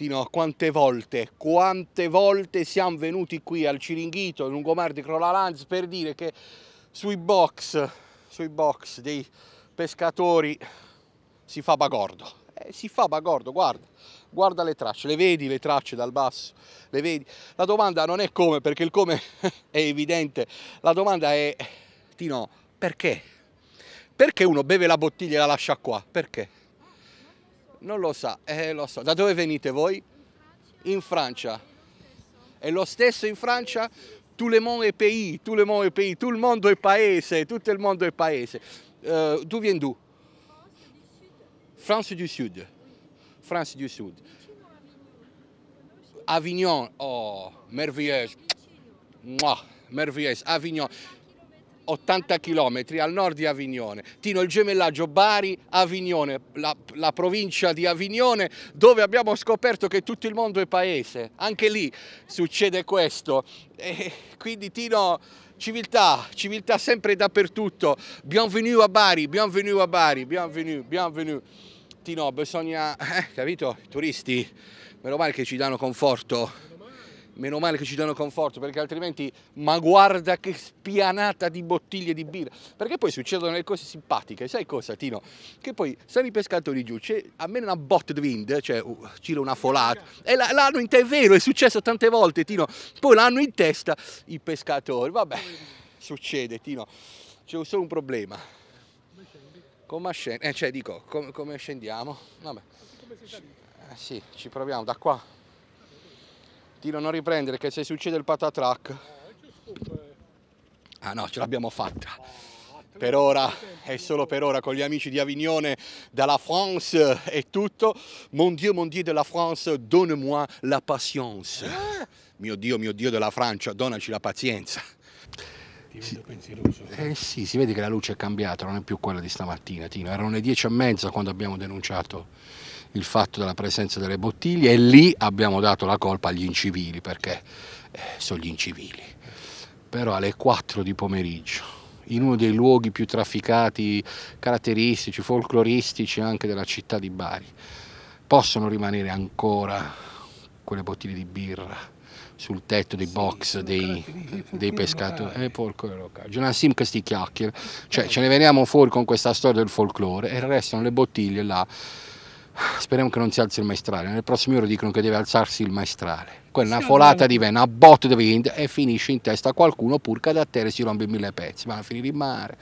Martino, quante volte, quante volte siamo venuti qui al Ciringhito, lungomar di Crollalanz, per dire che sui box, sui box dei pescatori si fa bagordo. Eh, si fa bagordo, guarda, guarda le tracce, le vedi le tracce dal basso, le vedi. La domanda non è come, perché il come è evidente, la domanda è, Tino, perché? Perché uno beve la bottiglia e la lascia qua? Perché? Non lo sa, eh, lo so. Da dove venite voi? In Francia. È lo stesso in Francia? Tout le monde est pays, tout le monde est pays, tout le mondo è paese, tutto il mondo è paese. Uh, tu vieni d'où? France du Sud. France du Sud. Avignon, oh, merveilleuse. Moi, merveilleuse. Avignon. 80 km al nord di Avignone. Tino, il gemellaggio Bari-Avignone, la, la, provincia di Avignone dove abbiamo scoperto che tutto il mondo è paese. Anche lì succede questo. E quindi Tino, civiltà, civiltà sempre dappertutto. Bienvenue a Bari, bienvenue a Bari, bienvenue, bienvenue. Tino, bisogna, eh, capito, turisti, meno male che ci danno conforto meno male che ci danno conforto perché altrimenti ma guarda che spianata di bottiglie di birra perché poi succedono le cose simpatiche sai cosa Tino? che poi stanno i pescatori giù c'è almeno una botte di wind cioè uh, gira una folata e l'hanno in te è vero è successo tante volte Tino poi l'hanno in testa i pescatori vabbè succede Tino c'è solo un problema come scendiamo? Eh, cioè dico, com come scendiamo? Vabbè. Come si eh, sì, ci proviamo da qua. Tiro non riprendere che se succede il patatrack. Ah no, ce l'abbiamo fatta. Per ora è solo per ora con gli amici di Avignone, dalla France è tutto. Mon Dieu, mon Dieu della France, donne-moi la patience. Mio Dio, mio Dio della Francia, donaci la pazienza. Ti vedo pensieroso. Eh sì, si vede che la luce è cambiata, non è più quella di stamattina, Tino. Erano le dieci e mezza quando abbiamo denunciato il fatto della presenza delle bottiglie e lì abbiamo dato la colpa agli incivili perché eh, sono gli incivili. Però alle 4 di pomeriggio in uno dei luoghi più trafficati, caratteristici, folcloristici anche della città di Bari. Possono rimanere ancora quelle bottiglie di birra sul tetto dei box dei, dei pescatori. Eh, folklore locale. C'è una sim che sti chiacchiere, cioè ce ne veniamo fuori con questa storia del folklore e restano le bottiglie là Speriamo che non si alzi il maestrale. Nelle prossime ore dicono che deve alzarsi il maestrale. Quella sì, folata di vena, a botte di e finisce in testa a qualcuno pur che da terra si rompe in mille pezzi. Vanno a finire in mare.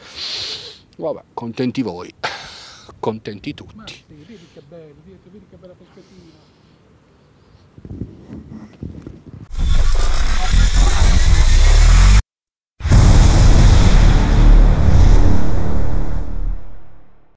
Vabbè, contenti voi. Contenti tutti. Marti, vedi che bello, vedi che bella prospettiva.